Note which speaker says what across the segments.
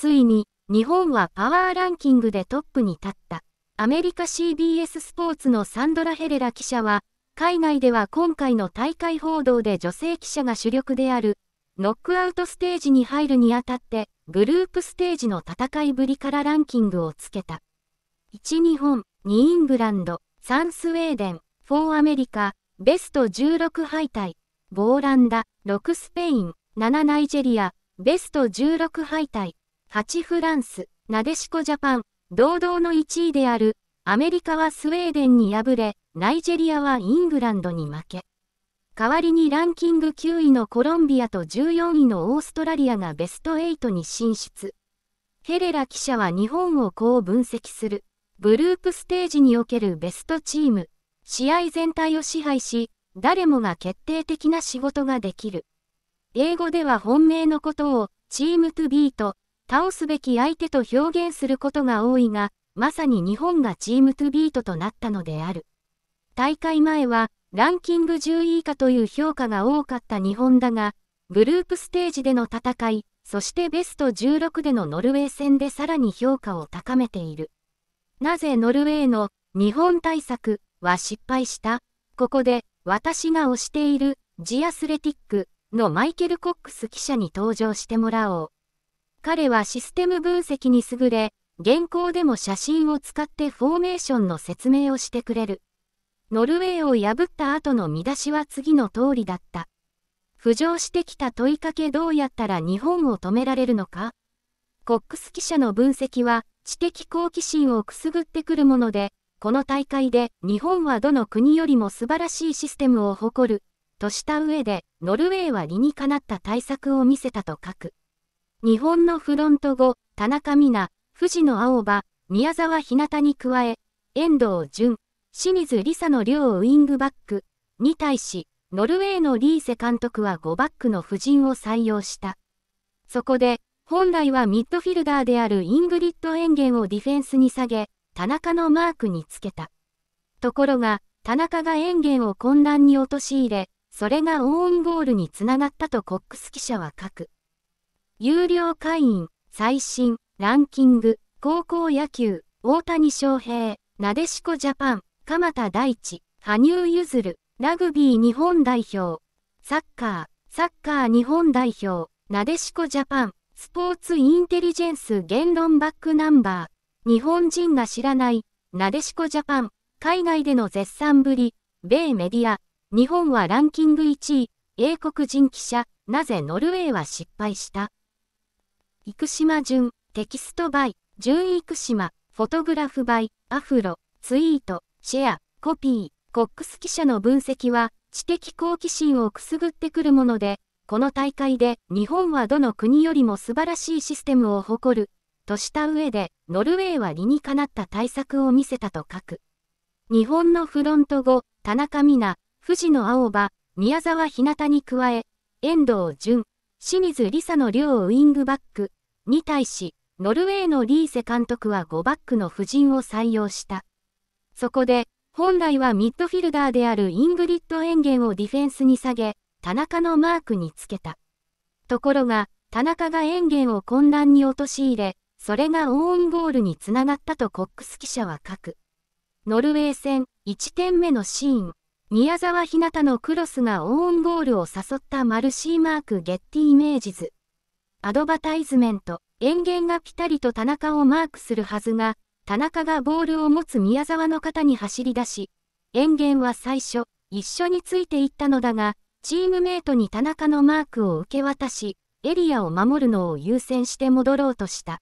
Speaker 1: ついに、日本はパワーランキングでトップに立った。アメリカ CBS スポーツのサンドラ・ヘレラ記者は、海外では今回の大会報道で女性記者が主力である、ノックアウトステージに入るにあたって、グループステージの戦いぶりからランキングをつけた。1日本、2イングランド、3スウェーデン、4アメリカ、ベスト16敗退、ボーランダ、6スペイン、7ナイジェリア、ベスト16敗退。8フランス、なでしこジャパン、堂々の1位である、アメリカはスウェーデンに敗れ、ナイジェリアはイングランドに負け。代わりにランキング9位のコロンビアと14位のオーストラリアがベスト8に進出。ヘレラ記者は日本をこう分析する。グループステージにおけるベストチーム。試合全体を支配し、誰もが決定的な仕事ができる。英語では本命のことを、チームトゥビート、倒すべき相手と表現することが多いが、まさに日本がチームトゥビートとなったのである。大会前は、ランキング10位以下という評価が多かった日本だが、グループステージでの戦い、そしてベスト16でのノルウェー戦でさらに評価を高めている。なぜノルウェーの日本対策は失敗したここで私が推しているジアスレティックのマイケル・コックス記者に登場してもらおう。彼はシステム分析に優れ、現行でも写真を使ってフォーメーションの説明をしてくれる。ノルウェーを破った後の見出しは次の通りだった。浮上してきた問いかけどうやったら日本を止められるのかコックス記者の分析は知的好奇心をくすぐってくるもので、この大会で日本はどの国よりも素晴らしいシステムを誇る、とした上で、ノルウェーは理にかなった対策を見せたと書く。日本のフロント後、田中美奈、藤野青葉、宮沢ひなたに加え、遠藤淳、清水梨沙の両ウイングバックに対し、ノルウェーのリーセ監督は5バックの布陣を採用した。そこで、本来はミッドフィルダーであるイングリッド・エンゲンをディフェンスに下げ、田中のマークにつけた。ところが、田中がエンゲンを混乱に陥れ、それがオーンゴールにつながったとコックス記者は書く。有料会員、最新、ランキング、高校野球、大谷翔平、なでしこジャパン、鎌田大地、羽生結弦、ラグビー日本代表、サッカー、サッカー日本代表、なでしこジャパン、スポーツインテリジェンス言論バックナンバー、日本人が知らない、なでしこジャパン、海外での絶賛ぶり、米メディア、日本はランキング1位、英国人記者、なぜノルウェーは失敗した生島淳、テキストバイ、淳生島、フォトグラフバイ、アフロ、ツイート、シェア、コピー、コックス記者の分析は、知的好奇心をくすぐってくるもので、この大会で日本はどの国よりも素晴らしいシステムを誇る、とした上で、ノルウェーは理にかなった対策を見せたと書く。日本のフロント後、田中美奈、藤野青葉、宮沢ひなたに加え、遠藤淳、清水梨沙の両ウイングバック、に対し、ノルウェーのリーセ監督は5バックの布陣を採用した。そこで、本来はミッドフィルダーであるイングリッド・エンゲンをディフェンスに下げ、田中のマークにつけた。ところが、田中がエンゲンを混乱に陥れ、それがオウンゴールにつながったとコックス記者は書く。ノルウェー戦1点目のシーン、宮沢ひなたのクロスがオウンゴールを誘ったマルシーマーク・ゲッティ・イメージズ。アドバタイズメント、園芸がピタリと田中をマークするはずが、田中がボールを持つ宮沢の肩に走り出し、園芸は最初、一緒についていったのだが、チームメイトに田中のマークを受け渡し、エリアを守るのを優先して戻ろうとした。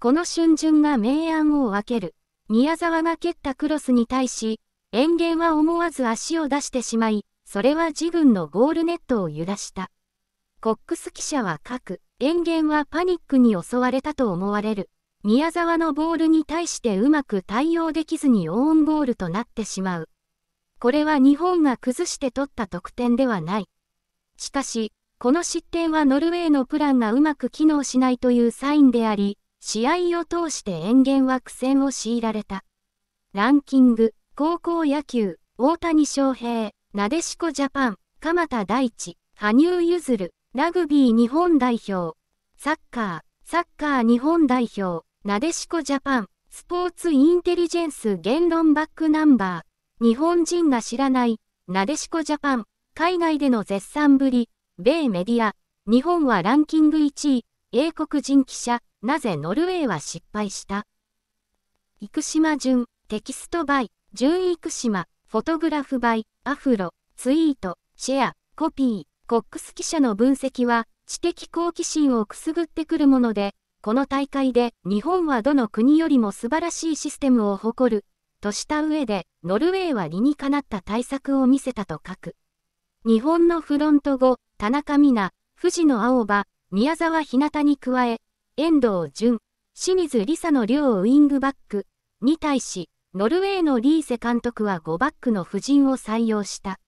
Speaker 1: この瞬順が明暗を分ける。宮沢が蹴ったクロスに対し、園芸は思わず足を出してしまい、それは自軍のゴールネットを揺らした。コックス記者は書く。園源はパニックに襲われたと思われる。宮沢のボールに対してうまく対応できずにオウンボールとなってしまう。これは日本が崩して取った得点ではない。しかし、この失点はノルウェーのプランがうまく機能しないというサインであり、試合を通して園源は苦戦を強いられた。ランキング、高校野球、大谷翔平、なでしこジャパン、鎌田大地、羽生結弦、ラグビー日本代表、サッカー、サッカー日本代表、なでしこジャパン、スポーツインテリジェンス言論バックナンバー、日本人が知らない、なでしこジャパン、海外での絶賛ぶり、米メディア、日本はランキング1位、英国人記者、なぜノルウェーは失敗した生島淳、テキストバイ、淳生島、フォトグラフバイ、アフロ、ツイート、シェア、コピー。コックス記者の分析は、知的好奇心をくすぐってくるもので、この大会で日本はどの国よりも素晴らしいシステムを誇る、とした上で、ノルウェーは理にかなった対策を見せたと書く。日本のフロント後、田中美奈、藤野青葉、宮沢ひなたに加え、遠藤淳、清水梨沙の両ウイングバックに対し、ノルウェーのリーセ監督は5バックの布陣を採用した。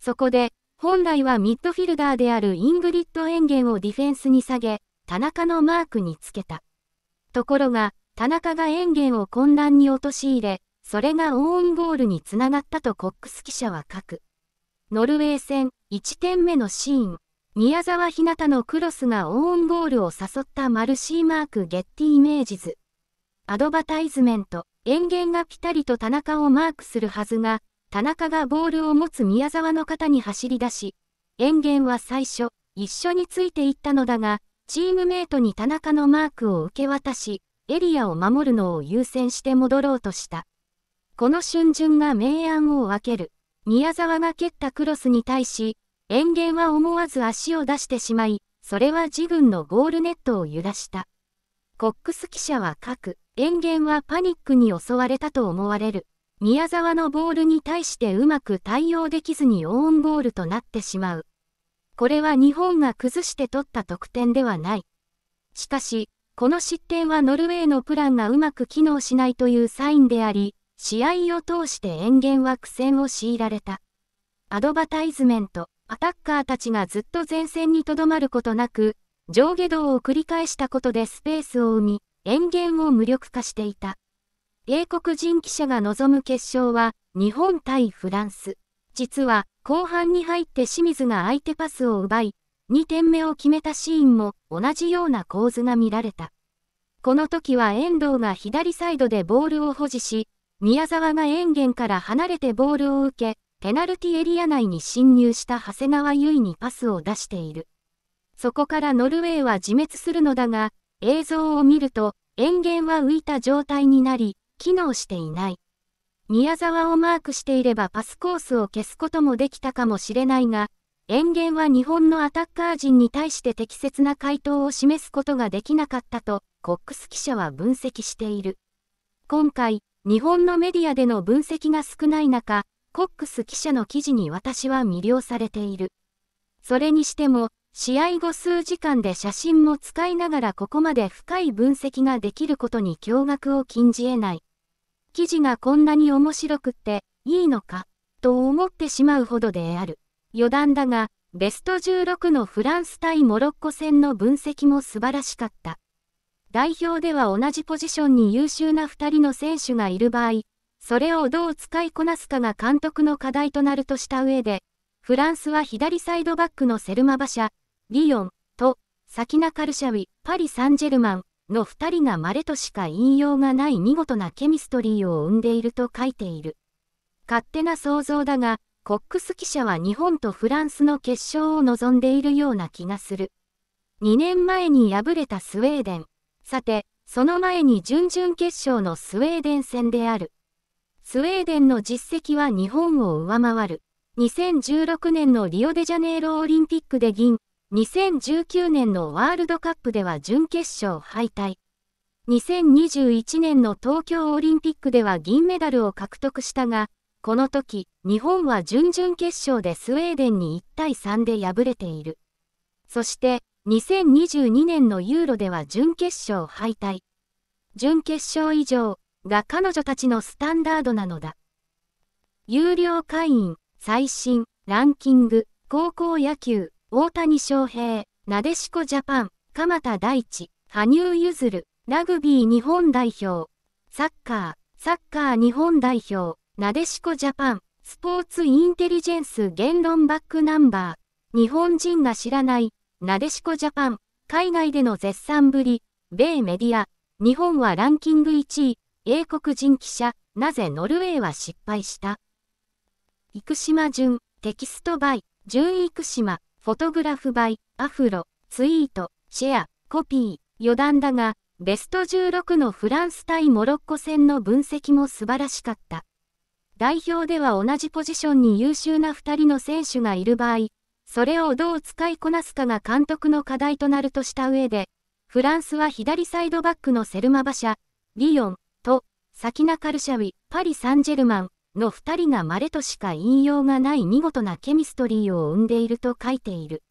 Speaker 1: そこで、本来はミッドフィルダーであるイングリッド・エンゲンをディフェンスに下げ、田中のマークにつけた。ところが、田中がエンゲンを混乱に陥れ、それがオウンゴールにつながったとコックス記者は書く。ノルウェー戦1点目のシーン、宮沢ひなたのクロスがオウンゴールを誘ったマルシーマーク・ゲッティ・イメージズ。アドバタイズメント、エンゲンがピタリと田中をマークするはずが、田中がボールを持つ宮沢の肩に走り出し、園芸は最初、一緒についていったのだが、チームメイトに田中のマークを受け渡し、エリアを守るのを優先して戻ろうとした。この瞬巡が明暗を分ける。宮沢が蹴ったクロスに対し、園芸は思わず足を出してしまい、それは自軍のゴールネットを揺らした。コックス記者は書く。園芸はパニックに襲われたと思われる。宮沢のボールに対してうまく対応できずにオーンゴールとなってしまう。これは日本が崩して取った得点ではない。しかし、この失点はノルウェーのプランがうまく機能しないというサインであり、試合を通して援元は苦戦を強いられた。アドバタイズメント、アタッカーたちがずっと前線にとどまることなく、上下動を繰り返したことでスペースを生み、援元を無力化していた。英国人記者が望む決勝は、日本対フランス。実は、後半に入って清水が相手パスを奪い、2点目を決めたシーンも同じような構図が見られた。この時は遠藤が左サイドでボールを保持し、宮沢が遠源から離れてボールを受け、ペナルティエリア内に侵入した長谷川優衣にパスを出している。そこからノルウェーは自滅するのだが、映像を見ると、遠源は浮いた状態になり、機能していない。宮沢をマークしていればパスコースを消すこともできたかもしれないが、塩原は日本のアタッカー陣に対して適切な回答を示すことができなかったと、コックス記者は分析している。今回、日本のメディアでの分析が少ない中、コックス記者の記事に私は魅了されている。それにしても、試合後数時間で写真も使いながらここまで深い分析ができることに驚愕を禁じ得ない。記事がこんなに面白くっていいのかと思ってしまうほどである。余談だが、ベスト16のフランス対モロッコ戦の分析も素晴らしかった。代表では同じポジションに優秀な2人の選手がいる場合、それをどう使いこなすかが監督の課題となるとした上で、フランスは左サイドバックのセルマ・バシャ、リヨンと、サキナ・カルシャウィ、パリ・サンジェルマン、の2人がまれとしか言いようがない見事なケミストリーを生んでいると書いている。勝手な想像だが、コックス記者は日本とフランスの決勝を望んでいるような気がする。2年前に敗れたスウェーデン。さて、その前に準々決勝のスウェーデン戦である。スウェーデンの実績は日本を上回る。2016年のリオデジャネイロオリンピックで銀、2019年のワールドカップでは準決勝敗退。2021年の東京オリンピックでは銀メダルを獲得したが、この時、日本は準々決勝でスウェーデンに1対3で敗れている。そして、2022年のユーロでは準決勝敗退。準決勝以上が彼女たちのスタンダードなのだ。有料会員、最新、ランキング、高校野球、大谷翔平、なでしこジャパン、鎌田大地、羽生結弦、ラグビー日本代表、サッカー、サッカー日本代表、なでしこジャパン、スポーツインテリジェンス言論バックナンバー、日本人が知らない、なでしこジャパン、海外での絶賛ぶり、米メディア、日本はランキング1位、英国人記者、なぜノルウェーは失敗した生島淳、テキストバイ、淳生島、フォトグラフバイ、アフロ、ツイート、シェア、コピー、余談だが、ベスト16のフランス対モロッコ戦の分析も素晴らしかった。代表では同じポジションに優秀な2人の選手がいる場合、それをどう使いこなすかが監督の課題となるとした上で、フランスは左サイドバックのセルマバシャ、リヨンと、サキナ・カルシャウィ、パリ・サンジェルマン、の2人がまれとしか引用がない見事なケミストリーを生んでいると書いている。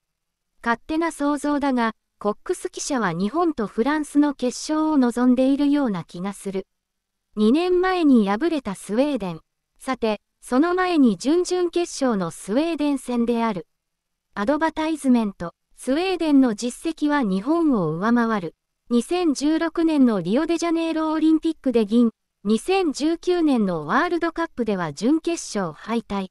Speaker 1: 勝手な想像だが、コックス記者は日本とフランスの決勝を望んでいるような気がする。2年前に敗れたスウェーデン。さて、その前に準々決勝のスウェーデン戦である。アドバタイズメント。スウェーデンの実績は日本を上回る。2016年のリオデジャネイロオリンピックで銀、2019年のワールドカップでは準決勝敗退。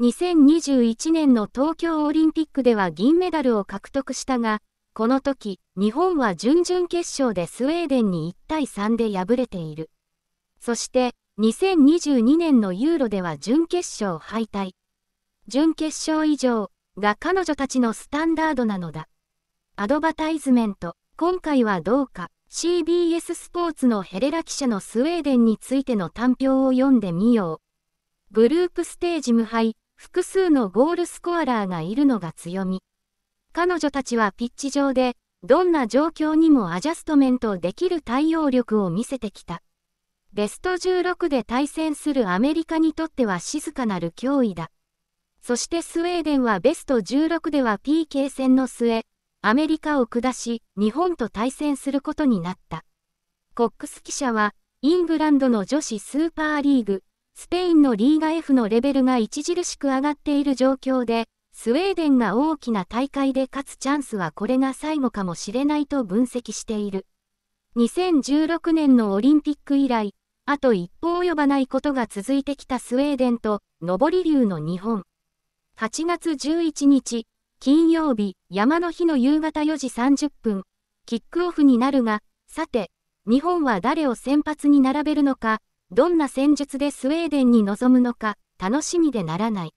Speaker 1: 2021年の東京オリンピックでは銀メダルを獲得したが、この時、日本は準々決勝でスウェーデンに1対3で敗れている。そして、2022年のユーロでは準決勝敗退。準決勝以上が彼女たちのスタンダードなのだ。アドバタイズメント、今回はどうか。CBS スポーツのヘレラ記者のスウェーデンについての短評を読んでみよう。グループステージ無敗、複数のゴールスコアラーがいるのが強み。彼女たちはピッチ上で、どんな状況にもアジャストメントできる対応力を見せてきた。ベスト16で対戦するアメリカにとっては静かなる脅威だ。そしてスウェーデンはベスト16では PK 戦の末、アメリカを下し、日本と対戦することになった。コックス記者は、イングランドの女子スーパーリーグ、スペインのリーガ F のレベルが著しく上がっている状況で、スウェーデンが大きな大会で勝つチャンスはこれが最後かもしれないと分析している。2016年のオリンピック以来、あと一歩及ばないことが続いてきたスウェーデンと、上り流の日本。8月11日、金曜日、山の日の夕方4時30分、キックオフになるが、さて、日本は誰を先発に並べるのか、どんな戦術でスウェーデンに臨むのか、楽しみでならない。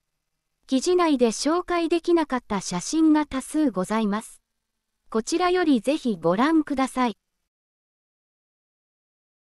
Speaker 1: 記事内で紹介できなかった写真が多数ございます。こちらよりぜひご覧ください。